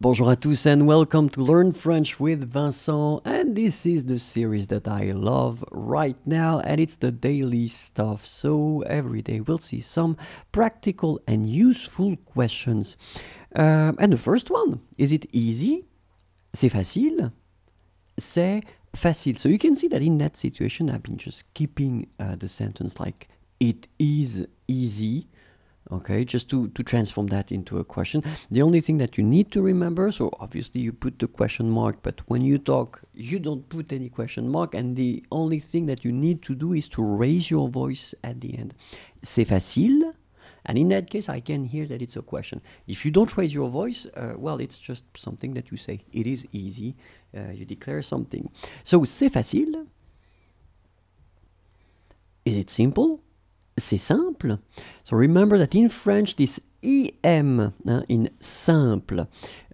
Bonjour à tous and welcome to Learn French with Vincent. And this is the series that I love right now, and it's the daily stuff. So every day we'll see some practical and useful questions. Um, and the first one is it easy? C'est facile? C'est facile. So you can see that in that situation, I've been just keeping uh, the sentence like it is easy okay just to to transform that into a question the only thing that you need to remember so obviously you put the question mark but when you talk you don't put any question mark and the only thing that you need to do is to raise your voice at the end c'est facile and in that case i can hear that it's a question if you don't raise your voice uh, well it's just something that you say it is easy uh, you declare something so c'est facile is it simple c'est simple. So remember that in French, this EM uh, in simple,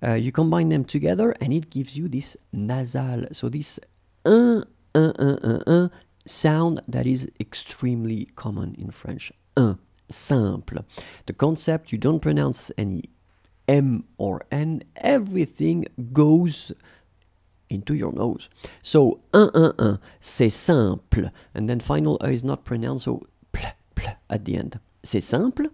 uh, you combine them together and it gives you this nasal. So this un, un, un, un, un sound that is extremely common in French. Un, simple. The concept, you don't pronounce any M or N, everything goes into your nose. So, un, un, un, c'est simple. And then final "e" uh, is not pronounced, so simple at the end. C'est simple.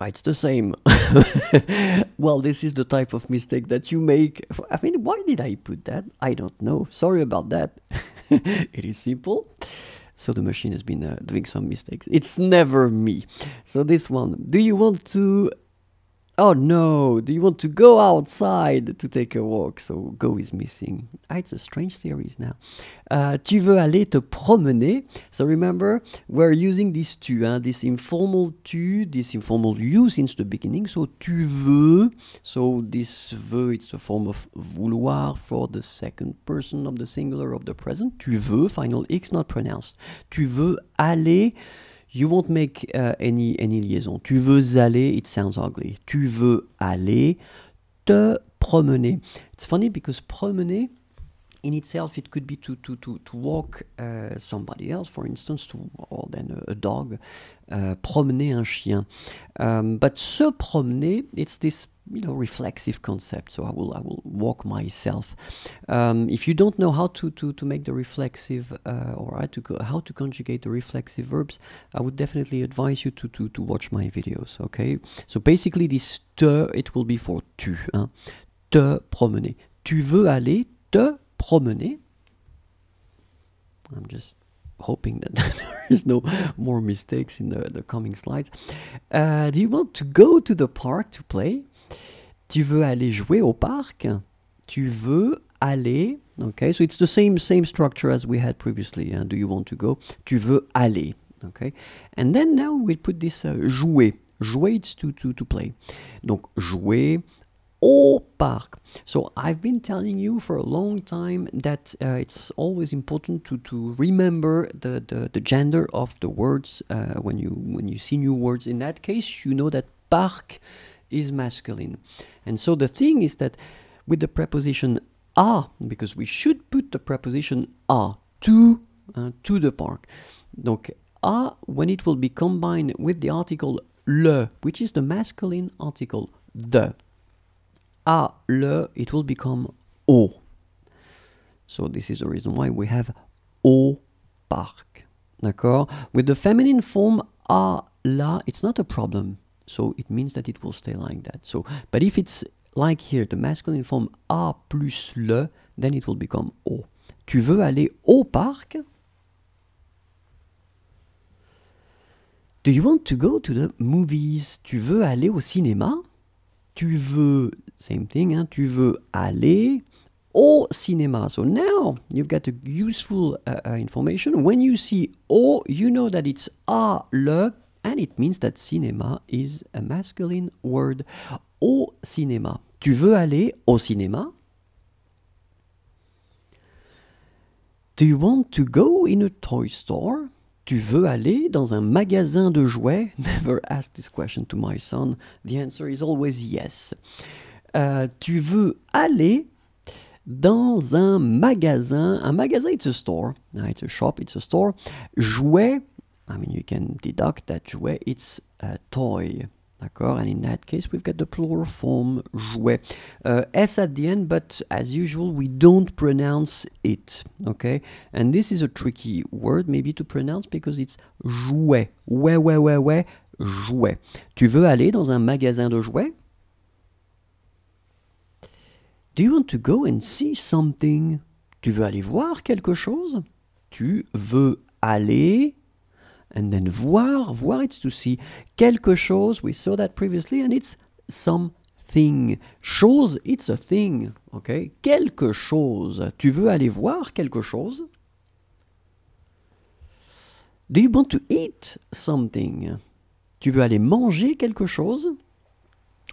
It's the same. well, this is the type of mistake that you make. I mean, why did I put that? I don't know. Sorry about that. it is simple. So the machine has been uh, doing some mistakes. It's never me. So this one. Do you want to Oh no, do you want to go outside to take a walk? So go is missing. Ah, it's a strange series now. Uh, tu veux aller te promener? So remember, we're using this tu, hein, this informal tu, this informal you since the beginning. So tu veux, so this veux, it's the form of vouloir for the second person of the singular of the present. Tu veux, final X not pronounced. Tu veux aller. You won't make uh, any, any liaison. Tu veux aller, it sounds ugly. Tu veux aller, te promener. It's funny because promener in itself it could be to to to, to walk uh, somebody else for instance to or then a, dog uh, promener un chien um, but se promener it's this you know reflexive concept so i will i will walk myself um, if you don't know how to to, to make the reflexive uh, or how to how to conjugate the reflexive verbs i would definitely advise you to to, to watch my videos okay so basically this te it will be for tu hein? te promener tu veux aller te promener i'm just hoping that there is no more mistakes in the, the coming slides uh, do you want to go to the park to play Tu veux aller jouer au parc? Tu veux aller? Okay, so it's the same same structure as we had previously. Hein? Do you want to go? Tu veux aller? Okay, and then now we'll put this uh, jouer. Jouer it's to to to play. Donc jouer au parc. So I've been telling you for a long time that uh, it's always important to, to remember the, the, the gender of the words uh, when you when you see new words. In that case, you know that parc is masculine. And so the thing is that with the preposition a, because we should put the preposition a to uh, to the park. Donc a when it will be combined with the article le, which is the masculine article the. A le it will become au. So this is the reason why we have au parc. D'accord? With the feminine form a la, it's not a problem So it means that it will stay like that. So, but if it's like here, the masculine form A plus le, then it will become O. Tu veux aller au parc? Do you want to go to the movies? Tu veux aller au cinéma? Tu veux, same thing, hein, tu veux aller au cinéma. So now you've got a useful uh, uh, information. When you see O, you know that it's A, le, and it means that cinéma is a masculine word. Au cinéma. Tu veux aller au cinéma? Do you want to go in a toy store? Tu veux aller dans un magasin de jouets? Never ask this question to my son. The answer is always yes. Euh, tu veux aller dans un magasin. Un magasin, it's a store. It's a shop, it's a store. Jouets I mean, you can deduct that jouet, it's a toy. D'accord? And in that case, we've got the plural form jouet. Uh, S at the end, but as usual, we don't pronounce it. Okay? And this is a tricky word maybe to pronounce because it's jouet. Ouais, ouais, ouais, ouais, jouet. Tu veux aller dans un magasin de jouets? Do you want to go and see something? Tu veux aller voir quelque chose? Tu veux aller and then voir, voir, it's to see quelque chose. We saw that previously, and it's something. Chose, it's a thing. Okay, quelque chose. Tu veux aller voir quelque chose? Do you want to eat something? Tu veux aller manger quelque chose?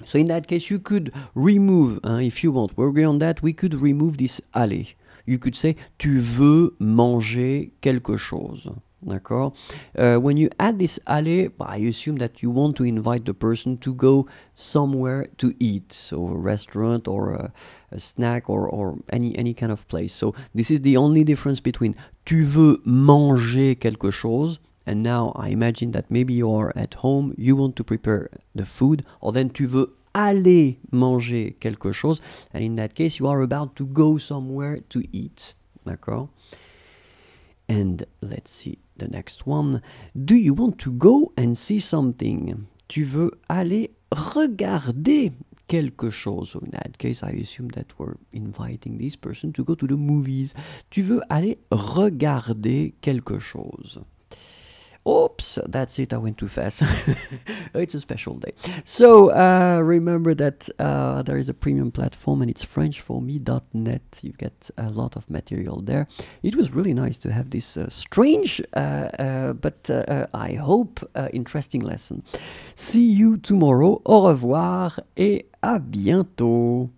So in that case, you could remove, if you want, we agree on that, we could remove this aller. You could say, tu veux manger quelque chose. Oh, uh, when you add this aller, I assume that you want to invite the person to go somewhere to eat, so a restaurant or a, a snack or, or any, any kind of place. So this is the only difference between tu veux manger quelque chose and now I imagine that maybe you are at home, you want to prepare the food, or then tu veux aller manger quelque chose, and in that case, you are about to go somewhere to eat. D'accord? And let's see the next one. Do you want to go and see something? Tu veux aller regarder quelque chose. So in that case, I assume that we're inviting this person to go to the movies. Tu veux aller regarder quelque chose. Oops, that's it, I went too fast. it's a special day. So uh, remember that uh, there is a premium platform and it's frenchforme.net. You get a lot of material there. It was really nice to have this uh, strange, uh, uh, but uh, I hope interesting lesson. See you tomorrow. Au revoir et à bientôt.